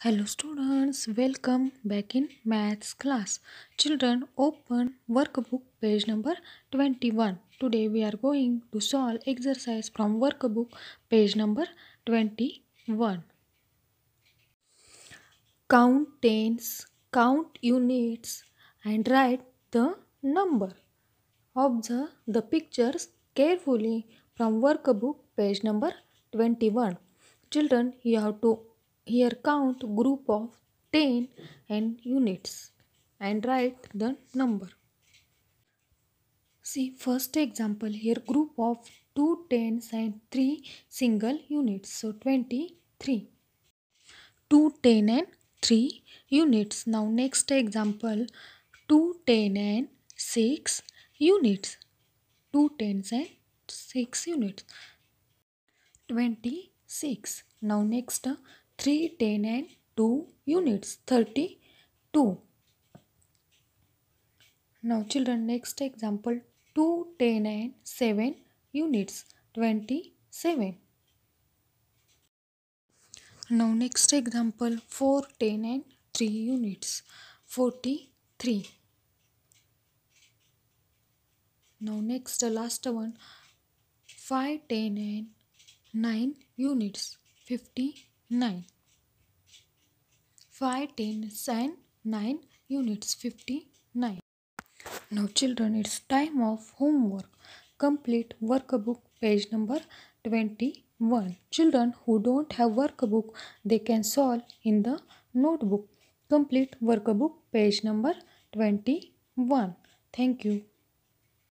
Hello students, welcome back in maths class. Children, open workbook page number 21. Today we are going to solve exercise from workbook page number 21. Count tens, count units and write the number. Observe the pictures carefully from workbook page number 21. Children, you have to here count group of 10 and units and write the number. See first example here group of 2 tens and 3 single units. So 23. 2 10 and 3 units. Now next example 2 10 and 6 units. 2 tens and 6 units. 26. Now next 3, 10 and 2 units 32. Now children next example 2, 10 and 7 units 27. Now next example 4, 10 and 3 units 43. Now next last one 5, 10 and 9 units 50. 9 5 10 and 9 units 59 now children it's time of homework complete workbook page number 21 children who don't have workbook they can solve in the notebook complete workbook page number 21 thank you